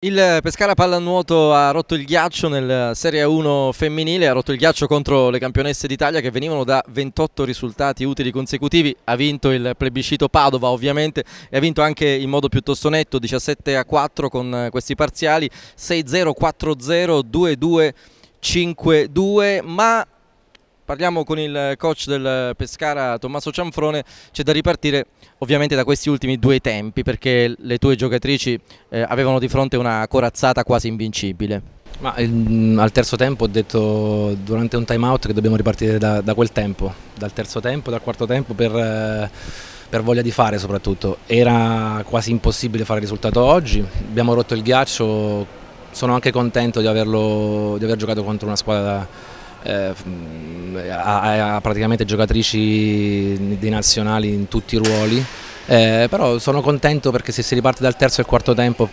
Il Pescara Pallanuoto ha rotto il ghiaccio nel Serie 1 femminile, ha rotto il ghiaccio contro le campionesse d'Italia che venivano da 28 risultati utili consecutivi, ha vinto il plebiscito Padova ovviamente e ha vinto anche in modo piuttosto netto 17 a 4 con eh, questi parziali 6-0, 4-0, 2-2, 5-2 ma Parliamo con il coach del Pescara Tommaso Cianfrone, c'è da ripartire ovviamente da questi ultimi due tempi perché le tue giocatrici eh, avevano di fronte una corazzata quasi invincibile. Ma, ehm, al terzo tempo ho detto durante un time out che dobbiamo ripartire da, da quel tempo, dal terzo tempo, dal quarto tempo per... Eh, per voglia di fare soprattutto. Era quasi impossibile fare il risultato oggi, abbiamo rotto il ghiaccio, sono anche contento di, averlo, di aver giocato contro una squadra eh, ha, ha, praticamente giocatrici di nazionali in tutti i ruoli, eh, però sono contento perché se si riparte dal terzo e quarto tempo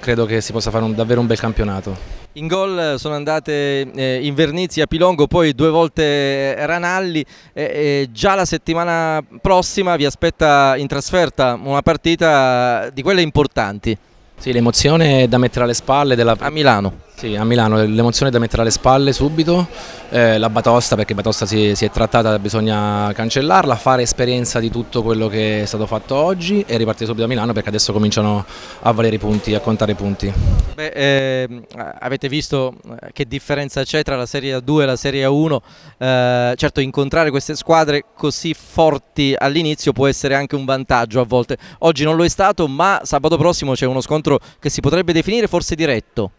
credo che si possa fare un, davvero un bel campionato. In gol eh, sono andate eh, Invernizia, Pilongo, poi due volte eh, Ranalli. e, eh, eh, già la settimana prossima vi aspetta in trasferta una partita di quelle importanti. Sì, l'emozione è da mettere alle spalle della... a Milano sì, a Milano l'emozione da mettere alle spalle subito, eh, la batosta perché batosta si, si, è trattata, bisogna cancellarla, fare esperienza di tutto quello che è stato fatto oggi e ripartire subito a Milano perché adesso cominciano a valere i punti, a contare i punti. Beh, eh, avete visto eh, che differenza c'è tra la Serie 2 e la Serie 1 eh, certo incontrare queste squadre così forti all'inizio può essere anche un vantaggio a volte, oggi non lo è stato ma sabato prossimo c'è uno scontro che si potrebbe definire forse diretto.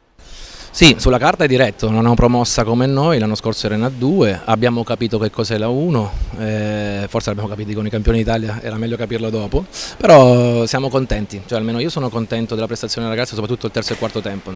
Sì, sulla carta è diretto, non hanno promossa come noi, l'anno scorso era in A2, abbiamo capito che cos'è la 1, eh, forse l'abbiamo capito con i campioni d'Italia, era meglio capirlo dopo, però siamo contenti, cioè almeno io sono contento della prestazione della ragazza, soprattutto il terzo e il quarto tempo.